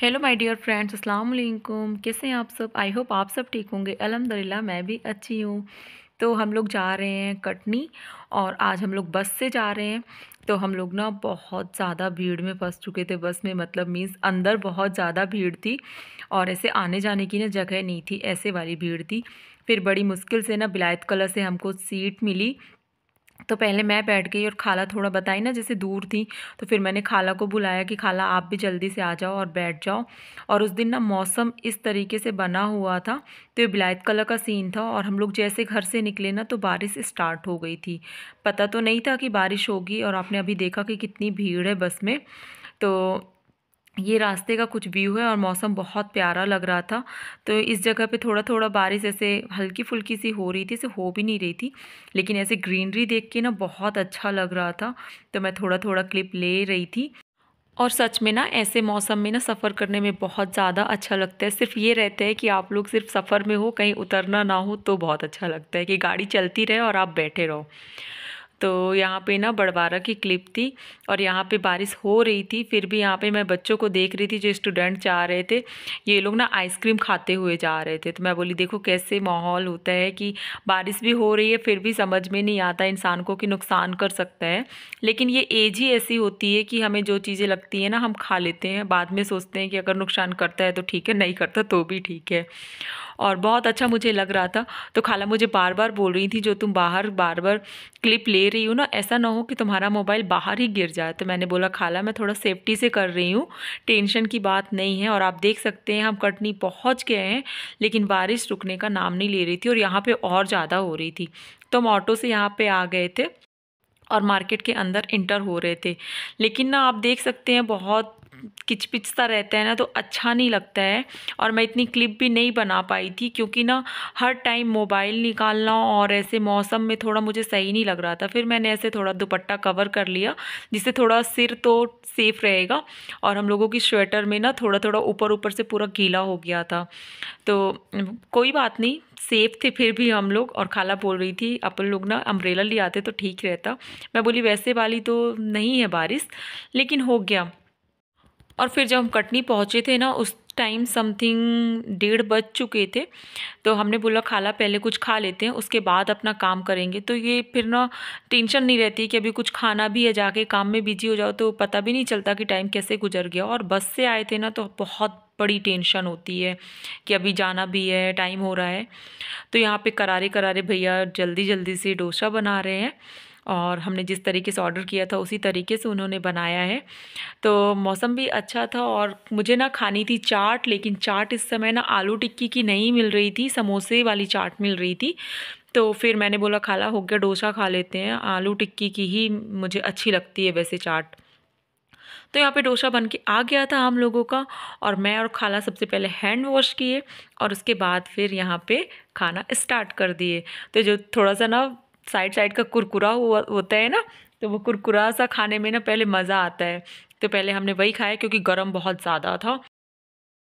hello my dear friends अस्सलाम वालेकुम कैसे हैं आप सब आई होप आप सब ठीक होंगे अलहमदिल्ला मैं भी अच्छी हूँ तो हम लोग जा रहे हैं कटनी और आज हम लोग बस से जा रहे हैं तो हम लोग ना बहुत ज़्यादा भीड़ में फंस चुके थे बस में मतलब मीन्स अंदर बहुत ज़्यादा भीड़ थी और ऐसे आने जाने की ना जगह नहीं थी ऐसे वाली भीड़ थी फिर बड़ी मुश्किल से ना बिलायत कलर से हमको सीट मिली तो पहले मैं बैठ गई और खाला थोड़ा बताई ना जैसे दूर थी तो फिर मैंने खाला को बुलाया कि खाला आप भी जल्दी से आ जाओ और बैठ जाओ और उस दिन ना मौसम इस तरीके से बना हुआ था तो ये बिलायत कलर का सीन था और हम लोग जैसे घर से निकले ना तो बारिश स्टार्ट हो गई थी पता तो नहीं था कि बारिश होगी और आपने अभी देखा कि कितनी भीड़ है बस में तो ये रास्ते का कुछ व्यू है और मौसम बहुत प्यारा लग रहा था तो इस जगह पे थोड़ा थोड़ा बारिश ऐसे हल्की फुल्की सी हो रही थी ऐसे हो भी नहीं रही थी लेकिन ऐसे ग्रीनरी देख के ना बहुत अच्छा लग रहा था तो मैं थोड़ा थोड़ा क्लिप ले रही थी और सच में ना ऐसे मौसम में ना सफ़र करने में बहुत ज़्यादा अच्छा लगता है सिर्फ ये रहता है कि आप लोग सिर्फ सफ़र में हो कहीं उतरना ना हो तो बहुत अच्छा लगता है कि गाड़ी चलती रहे और आप बैठे रहो तो यहाँ पे ना बड़वारा की क्लिप थी और यहाँ पे बारिश हो रही थी फिर भी यहाँ पे मैं बच्चों को देख रही थी जो स्टूडेंट जा रहे थे ये लोग ना आइसक्रीम खाते हुए जा रहे थे तो मैं बोली देखो कैसे माहौल होता है कि बारिश भी हो रही है फिर भी समझ में नहीं आता इंसान को कि नुकसान कर सकता है लेकिन ये एज ही ऐसी होती है कि हमें जो चीज़ें लगती हैं ना हम खा लेते हैं बाद में सोचते हैं कि अगर नुकसान करता है तो ठीक है नहीं करता तो भी ठीक है और बहुत अच्छा मुझे लग रहा था तो खाला मुझे बार बार बोल रही थी जो तुम बाहर बार बार क्लिप ले रही हो ना ऐसा ना हो कि तुम्हारा मोबाइल बाहर ही गिर जाए तो मैंने बोला खाला मैं थोड़ा सेफ्टी से कर रही हूँ टेंशन की बात नहीं है और आप देख सकते हैं हम कटनी पहुँच गए हैं लेकिन बारिश रुकने का नाम नहीं ले रही थी और यहाँ पर और ज़्यादा हो रही थी तो हम ऑटो से यहाँ पर आ गए थे और मार्केट के अंदर इंटर हो रहे थे लेकिन ना आप देख सकते हैं बहुत किचपिचता रहता है ना तो अच्छा नहीं लगता है और मैं इतनी क्लिप भी नहीं बना पाई थी क्योंकि ना हर टाइम मोबाइल निकालना और ऐसे मौसम में थोड़ा मुझे सही नहीं लग रहा था फिर मैंने ऐसे थोड़ा दुपट्टा कवर कर लिया जिससे थोड़ा सिर तो सेफ़ रहेगा और हम लोगों की स्वेटर में ना थोड़ा थोड़ा ऊपर ऊपर से पूरा गीला हो गया था तो कोई बात नहीं सेफ थे फिर भी हम लोग और खाला बोल रही थी अपन लोग ना अम्ब्रेला ले आते तो ठीक रहता मैं बोली वैसे वाली तो नहीं है बारिश लेकिन हो गया और फिर जब हम कटनी पहुँचे थे ना उस टाइम समथिंग डेढ़ बज चुके थे तो हमने बोला खाला पहले कुछ खा लेते हैं उसके बाद अपना काम करेंगे तो ये फिर ना टेंशन नहीं रहती कि अभी कुछ खाना भी है जाके काम में बिजी हो जाओ तो पता भी नहीं चलता कि टाइम कैसे गुजर गया और बस से आए थे ना तो बहुत बड़ी टेंशन होती है कि अभी जाना भी है टाइम हो रहा है तो यहाँ पे करारे करारे भैया जल्दी जल्दी से डोसा बना रहे हैं और हमने जिस तरीके से ऑर्डर किया था उसी तरीके से उन्होंने बनाया है तो मौसम भी अच्छा था और मुझे ना खानी थी चाट लेकिन चाट इस समय ना आलू टिक्की की नहीं मिल रही थी समोसे वाली चाट मिल रही थी तो फिर मैंने बोला खाला हो गया डोसा खा लेते हैं आलू टिक्की की ही मुझे अच्छी लगती है वैसे चाट तो यहाँ पे डोसा बन के आ गया था हम लोगों का और मैं और खाला सबसे पहले हैंड वॉश किए और उसके बाद फिर यहाँ पे खाना स्टार्ट कर दिए तो जो थोड़ा सा ना साइड साइड का कुरकुरा हुआ होता है ना तो वो कुरकुरा सा खाने में ना पहले मज़ा आता है तो पहले हमने वही खाया क्योंकि गर्म बहुत ज़्यादा था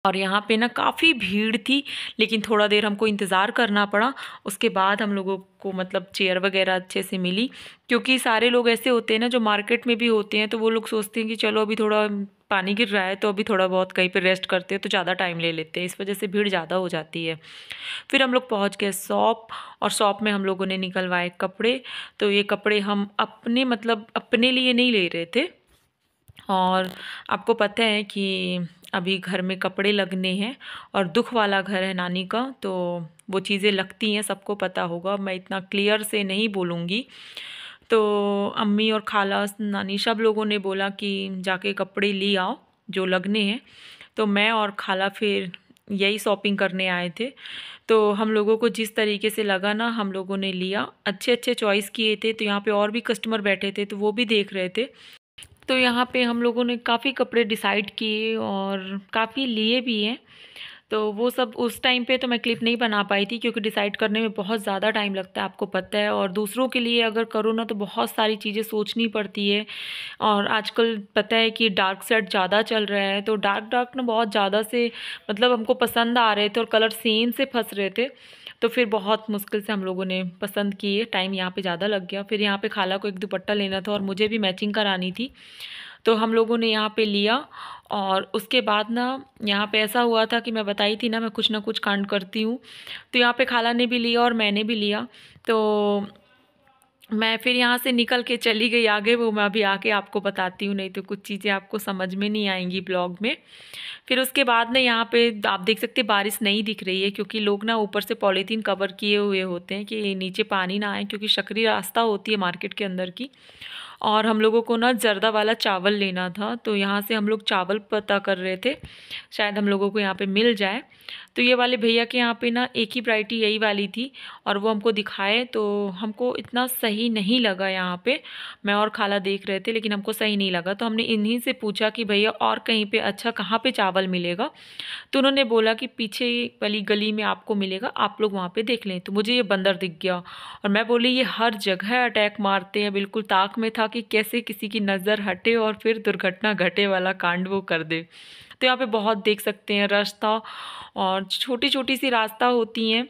और यहाँ पे ना काफ़ी भीड़ थी लेकिन थोड़ा देर हमको इंतज़ार करना पड़ा उसके बाद हम लोगों को मतलब चेयर वगैरह अच्छे से मिली क्योंकि सारे लोग ऐसे होते हैं ना जो मार्केट में भी होते हैं तो वो लोग सोचते हैं कि चलो अभी थोड़ा पानी गिर रहा है तो अभी थोड़ा बहुत कहीं पर रेस्ट करते हैं तो ज़्यादा टाइम ले लेते हैं इस वजह से भीड़ ज़्यादा हो जाती है फिर हम लोग पहुँच गए शॉप और शॉप में हम लोगों ने निकलवाए कपड़े तो ये कपड़े हम अपने मतलब अपने लिए नहीं ले रहे थे और आपको पता है कि अभी घर में कपड़े लगने हैं और दुख वाला घर है नानी का तो वो चीज़ें लगती हैं सबको पता होगा मैं इतना क्लियर से नहीं बोलूँगी तो अम्मी और खाला नानी सब लोगों ने बोला कि जाके कपड़े ले आओ जो लगने हैं तो मैं और खाला फिर यही शॉपिंग करने आए थे तो हम लोगों को जिस तरीके से लगा ना हम लोगों ने लिया अच्छे अच्छे चॉइस किए थे तो यहाँ पे और भी कस्टमर बैठे थे तो वो भी देख रहे थे तो यहाँ पे हम लोगों ने काफ़ी कपड़े डिसाइड किए और काफ़ी लिए भी हैं तो वो सब उस टाइम पे तो मैं क्लिप नहीं बना पाई थी क्योंकि डिसाइड करने में बहुत ज़्यादा टाइम लगता है आपको पता है और दूसरों के लिए अगर करो ना तो बहुत सारी चीज़ें सोचनी पड़ती है और आजकल पता है कि डार्क सेट ज़्यादा चल रहा है तो डार्क डार्क ना बहुत ज़्यादा से मतलब हमको पसंद आ रहे थे और कलर सेम से फंस रहे थे तो फिर बहुत मुश्किल से हम लोगों ने पसंद किए टाइम यहाँ पर ज़्यादा लग गया फिर यहाँ पर खाला को एक दुपट्टा लेना था और मुझे भी मैचिंग करानी थी तो हम लोगों ने यहाँ पे लिया और उसके बाद ना यहाँ पे ऐसा हुआ था कि मैं बताई थी ना मैं कुछ ना कुछ कांड करती हूँ तो यहाँ पे खाला ने भी लिया और मैंने भी लिया तो मैं फिर यहाँ से निकल के चली गई आगे वो मैं अभी आके आपको बताती हूँ नहीं तो कुछ चीज़ें आपको समझ में नहीं आएंगी ब्लॉग में फिर उसके बाद ना यहाँ पे आप देख सकते बारिश नहीं दिख रही है क्योंकि लोग ना ऊपर से पॉलीथीन कवर किए हुए होते हैं कि नीचे पानी ना आए क्योंकि शकरी रास्ता होती है मार्केट के अंदर की और हम लोगों को ना जर्दा वाला चावल लेना था तो यहाँ से हम लोग चावल पता कर रहे थे शायद हम लोगों को यहाँ पे मिल जाए तो ये वाले भैया के यहाँ पे ना एक ही वराइटी यही वाली थी और वो हमको दिखाए तो हमको इतना सही नहीं लगा यहाँ पे मैं और खाला देख रहे थे लेकिन हमको सही नहीं लगा तो हमने इन्हीं से पूछा कि भैया और कहीं पर अच्छा कहाँ पर चावल मिलेगा तो उन्होंने बोला कि पीछे वाली गली में आपको मिलेगा आप लोग वहाँ पर देख लें तो मुझे ये बंदर दिख गया और मैं बोली ये हर जगह अटैक मारते हैं बिल्कुल ताक में था कि कैसे किसी की नज़र हटे और फिर दुर्घटना घटे वाला कांड वो कर दे तो यहाँ पे बहुत देख सकते हैं रास्ता और छोटी छोटी सी रास्ता होती हैं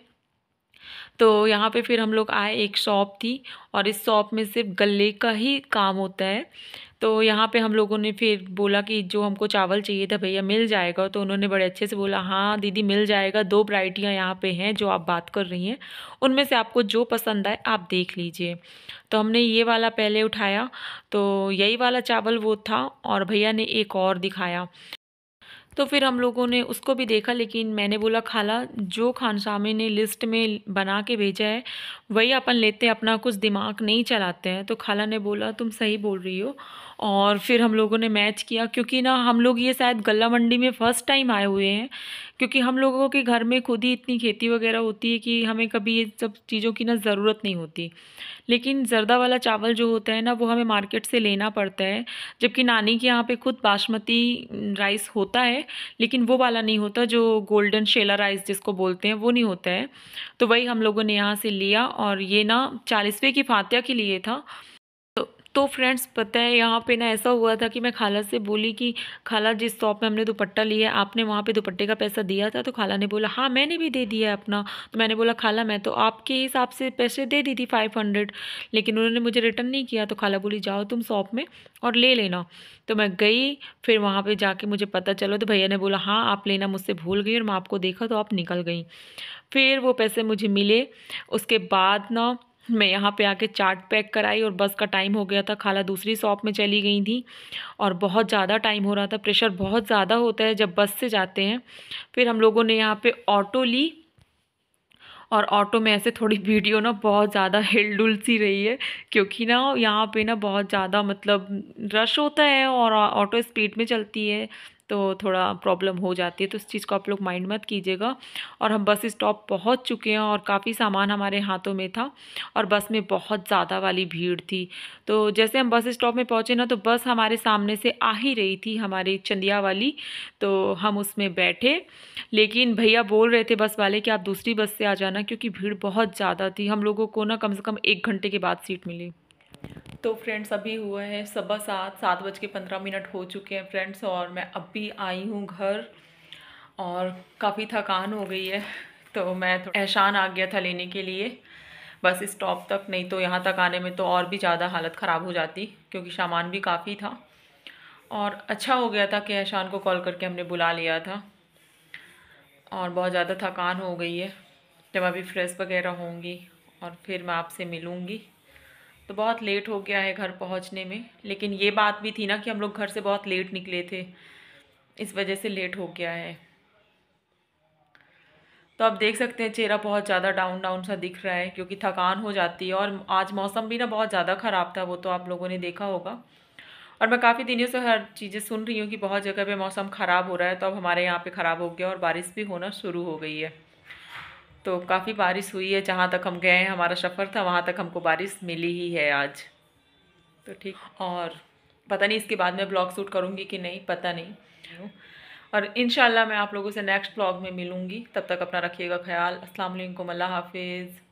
तो यहाँ पे फिर हम लोग आए एक शॉप थी और इस शॉप में सिर्फ गले का ही काम होता है तो यहाँ पे हम लोगों ने फिर बोला कि जो हमको चावल चाहिए था भैया मिल जाएगा तो उन्होंने बड़े अच्छे से बोला हाँ दीदी मिल जाएगा दो वराइटियाँ यहाँ पे हैं जो आप बात कर रही हैं उनमें से आपको जो पसंद आए आप देख लीजिए तो हमने ये वाला पहले उठाया तो यही वाला चावल वो था और भैया ने एक और दिखाया तो फिर हम लोगों ने उसको भी देखा लेकिन मैंने बोला खाला जो खान सामी ने लिस्ट में बना के भेजा है वही अपन लेते हैं अपना कुछ दिमाग नहीं चलाते हैं तो खाला ने बोला तुम सही बोल रही हो और फिर हम लोगों ने मैच किया क्योंकि ना हम लोग ये शायद गला मंडी में फ़र्स्ट टाइम आए हुए हैं क्योंकि हम लोगों के घर में खुद ही इतनी खेती वगैरह होती है कि हमें कभी ये सब चीज़ों की ना ज़रूरत नहीं होती लेकिन जर्दा वाला चावल जो होता है ना वो हमें मार्केट से लेना पड़ता है जबकि नानी के यहाँ पे खुद बासमती राइस होता है लेकिन वो वाला नहीं होता जो गोल्डन शेला राइस जिसको बोलते हैं वो नहीं होता है तो वही हम लोगों ने यहाँ से लिया और ये ना चालीसवें की फातिया के लिए था तो फ्रेंड्स पता है यहाँ पे ना ऐसा हुआ था कि मैं खाला से बोली कि खाला जिस शॉप में हमने दुपट्टा लिया आपने वहाँ पे दुपट्टे का पैसा दिया था तो खाला ने बोला हाँ मैंने भी दे दिया अपना तो मैंने बोला खाला मैं तो आपके हिसाब से पैसे दे दी थी फाइव हंड्रेड लेकिन उन्होंने मुझे रिटर्न नहीं किया तो खाला बोली जाओ तुम शॉप में और ले लेना तो मैं गई फिर वहाँ पर जाके मुझे पता चलो तो भैया ने बोला हाँ आप लेना मुझसे भूल गई और मैं आपको देखा तो आप निकल गई फिर वो पैसे मुझे मिले उसके बाद ना मैं यहाँ पे आके चाट पैक कराई और बस का टाइम हो गया था खाला दूसरी शॉप में चली गई थी और बहुत ज़्यादा टाइम हो रहा था प्रेशर बहुत ज़्यादा होता है जब बस से जाते हैं फिर हम लोगों ने यहाँ पे ऑटो ली और ऑटो में ऐसे थोड़ी वीडियो ना बहुत ज़्यादा हिलडुल सी रही है क्योंकि ना यहाँ पे ना बहुत ज़्यादा मतलब रश होता है और ऑटो स्पीड में चलती है तो थोड़ा प्रॉब्लम हो जाती है तो इस चीज़ को आप लोग माइंड मत कीजिएगा और हम बस स्टॉप पहुँच चुके हैं और काफ़ी सामान हमारे हाथों में था और बस में बहुत ज़्यादा वाली भीड़ थी तो जैसे हम बस स्टॉप में पहुँचे ना तो बस हमारे सामने से आ ही रही थी हमारी चंदिया वाली तो हम उसमें बैठे लेकिन भैया बोल रहे थे बस वाले कि आप दूसरी बस से आ जाना क्योंकि भीड़ बहुत ज़्यादा थी हम लोगों को ना कम से कम एक घंटे के बाद सीट मिली तो फ्रेंड्स अभी हुआ है सुबह सात सात बज के पंद्रह मिनट हो चुके हैं फ्रेंड्स और मैं अभी आई हूँ घर और काफ़ी थकान हो गई है तो मैं एहसान आ गया था लेने के लिए बस स्टॉप तक नहीं तो यहाँ तक आने में तो और भी ज़्यादा हालत ख़राब हो जाती क्योंकि सामान भी काफ़ी था और अच्छा हो गया था कि एहसान को कॉल करके हमने बुला लिया था और बहुत ज़्यादा थकान हो गई है जब अभी फ्रेश वगैरह होंगी और फिर मैं आपसे मिलूँगी तो बहुत लेट हो गया है घर पहुंचने में लेकिन ये बात भी थी ना कि हम लोग घर से बहुत लेट निकले थे इस वजह से लेट हो गया है तो आप देख सकते हैं चेहरा बहुत ज़्यादा डाउन डाउन सा दिख रहा है क्योंकि थकान हो जाती है और आज मौसम भी ना बहुत ज़्यादा ख़राब था वो तो आप लोगों ने देखा होगा और मैं काफ़ी दिनों से हर चीज़ें सुन रही हूँ कि बहुत जगह पे मौसम ख़राब हो रहा है तो अब हमारे यहाँ पे ख़राब हो गया और बारिश भी होना शुरू हो गई है तो काफ़ी बारिश हुई है जहाँ तक हम गए हैं हमारा सफ़र था वहाँ तक हमको बारिश मिली ही है आज तो ठीक और पता नहीं इसके बाद मैं ब्लॉग शूट करूँगी कि नहीं पता नहीं और इन मैं आप लोगों से नेक्स्ट ब्लॉग में मिलूँगी तब तक अपना रखिएगा ख्याल अस्सलाम अल्लाह हाफिज़